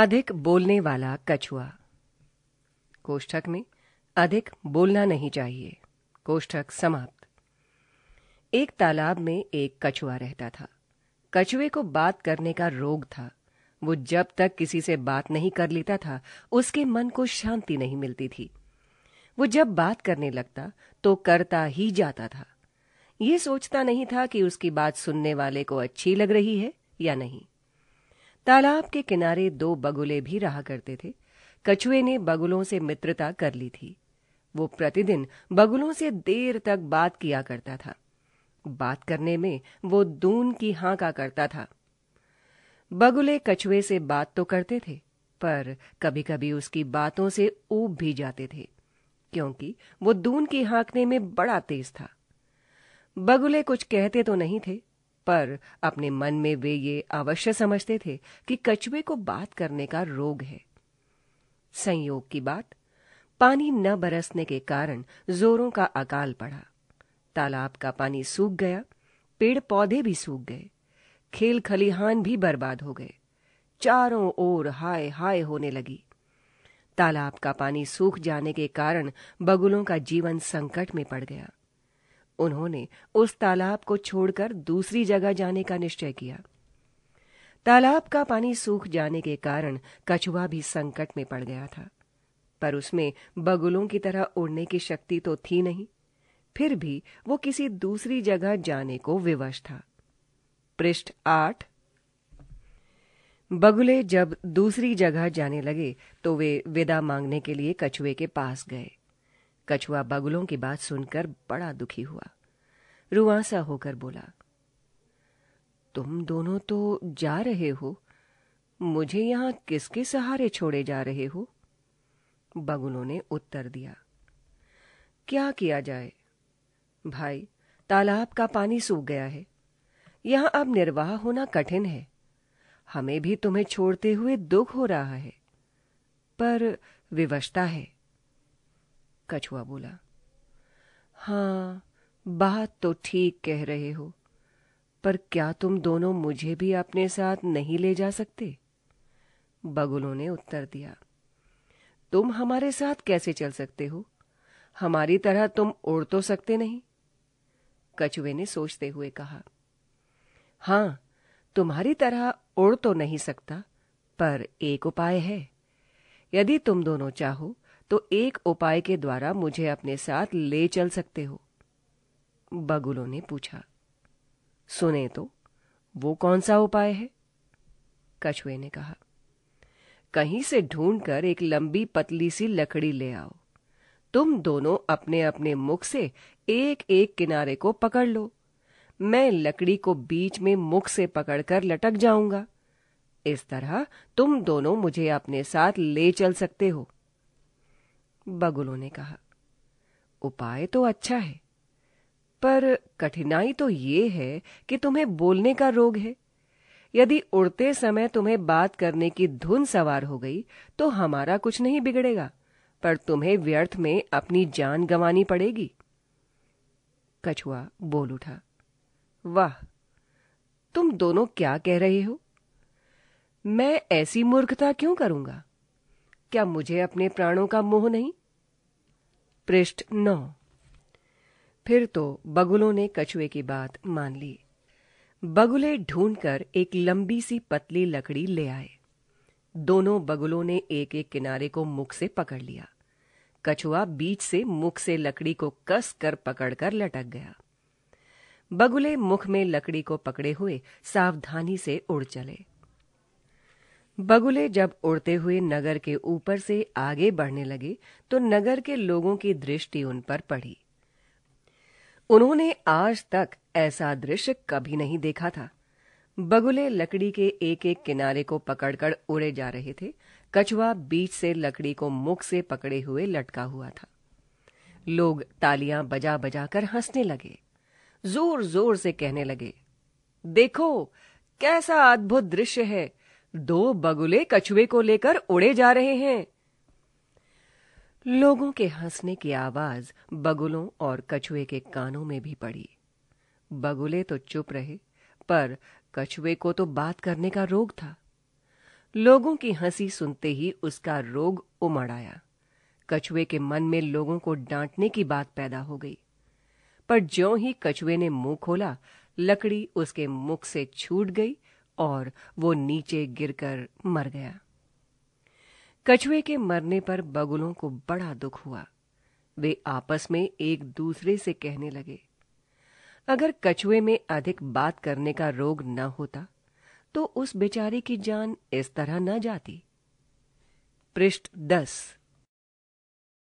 अधिक बोलने वाला कछुआ कोष्ठक में अधिक बोलना नहीं चाहिए कोष्ठक समाप्त एक तालाब में एक कछुआ रहता था कछुए को बात करने का रोग था वो जब तक किसी से बात नहीं कर लेता था उसके मन को शांति नहीं मिलती थी वो जब बात करने लगता तो करता ही जाता था ये सोचता नहीं था कि उसकी बात सुनने वाले को अच्छी लग रही है या नहीं तालाब के किनारे दो बगुले भी रहा करते थे कछुए ने बगुलों से मित्रता कर ली थी वो प्रतिदिन बगुलों से देर तक बात किया करता था बात करने में वो दून की हांका करता था बगुले कछुए से बात तो करते थे पर कभी-कभी उसकी बातों से ऊब भी जाते थे क्योंकि वो दून की हाँकने में बड़ा तेज था बगुले कुछ कहते तो नहीं थे पर अपने मन में वे ये अवश्य समझते थे कि कछुए को बात करने का रोग है संयोग की बात पानी न बरसने के कारण जोरों का अकाल पड़ा तालाब का पानी सूख गया पेड़ पौधे भी सूख गए खेल खलिहान भी बर्बाद हो गए चारों ओर हाय हाय होने लगी तालाब का पानी सूख जाने के कारण बगुलों का जीवन संकट में पड़ गया उन्होंने उस तालाब को छोड़कर दूसरी जगह जाने का निश्चय किया तालाब का पानी सूख जाने के कारण कछुआ भी संकट में पड़ गया था पर उसमें बगुलों की तरह उड़ने की शक्ति तो थी नहीं फिर भी वो किसी दूसरी जगह जाने को विवश था पृष्ठ आठ बगुले जब दूसरी जगह जाने लगे तो वे विदा मांगने के लिए कछुए के पास गए कछुआ बगुलों की बात सुनकर बड़ा दुखी हुआ रुआसा होकर बोला तुम दोनों तो जा रहे हो मुझे यहाँ किसके सहारे छोड़े जा रहे हो बगुलों ने उत्तर दिया क्या किया जाए भाई तालाब का पानी सूख गया है यहाँ अब निर्वाह होना कठिन है हमें भी तुम्हें छोड़ते हुए दुख हो रहा है पर विवशता है कछुआ बोला हाँ बात तो ठीक कह रहे हो पर क्या तुम दोनों मुझे भी अपने साथ नहीं ले जा सकते बगुलों ने उत्तर दिया तुम हमारे साथ कैसे चल सकते हो हमारी तरह तुम उड़ तो सकते नहीं कछुए ने सोचते हुए कहा हां तुम्हारी तरह उड़ तो नहीं सकता पर एक उपाय है यदि तुम दोनों चाहो तो एक उपाय के द्वारा मुझे अपने साथ ले चल सकते हो बगुलों ने पूछा सुने तो वो कौन सा उपाय है कछुए ने कहा कहीं से ढूंढकर एक लंबी पतली सी लकड़ी ले आओ तुम दोनों अपने अपने मुख से एक एक किनारे को पकड़ लो मैं लकड़ी को बीच में मुख से पकड़कर लटक जाऊंगा इस तरह तुम दोनों मुझे अपने साथ ले चल सकते हो बगुलों ने कहा उपाय तो अच्छा है पर कठिनाई तो ये है कि तुम्हें बोलने का रोग है यदि उड़ते समय तुम्हें बात करने की धुन सवार हो गई तो हमारा कुछ नहीं बिगड़ेगा पर तुम्हें व्यर्थ में अपनी जान गंवानी पड़ेगी कछुआ बोल उठा वाह तुम दोनों क्या कह रहे हो मैं ऐसी मूर्खता क्यों करूंगा क्या मुझे अपने प्राणों का मोह नहीं पृष्ठ नौ फिर तो बगुलों ने कछुए की बात मान ली बगुले ढूंढकर एक लंबी सी पतली लकड़ी ले आए दोनों बगुलों ने एक एक किनारे को मुख से पकड़ लिया कछुआ बीच से मुख से लकड़ी को कस कर पकड़कर लटक गया बगुले मुख में लकड़ी को पकड़े हुए सावधानी से उड़ चले बगुले जब उड़ते हुए नगर के ऊपर से आगे बढ़ने लगे तो नगर के लोगों की दृष्टि उन पर पड़ी उन्होंने आज तक ऐसा दृश्य कभी नहीं देखा था बगुले लकड़ी के एक-एक किनारे को पकड़कर उड़े जा रहे थे कछुआ बीच से लकड़ी को मुख से पकड़े हुए लटका हुआ था लोग तालियां बजा-बजा कर हंसने लगे जोर-जोर से कहने लगे देखो कैसा अद्भुत दृश्य है दो बगुले कछुए को लेकर उड़े जा रहे हैं लोगों के हंसने की आवाज बगुलों और कछुए के कानों में भी पड़ी बगुले तो चुप रहे पर कछुए को तो बात करने का रोग था लोगों की हंसी सुनते ही उसका रोग उमड़ आया कछुए के मन में लोगों को डांटने की बात पैदा हो गई पर ज्यों ही कछुए ने मुंह खोला लकड़ी उसके मुख से छूट गई और वो नीचे गिरकर मर गया कछुए के मरने पर बगुलों को बड़ा दुख हुआ वे आपस में एक दूसरे से कहने लगे अगर कछुए में अधिक बात करने का रोग न होता तो उस बेचारे की जान इस तरह न जाती पृष्ठ दस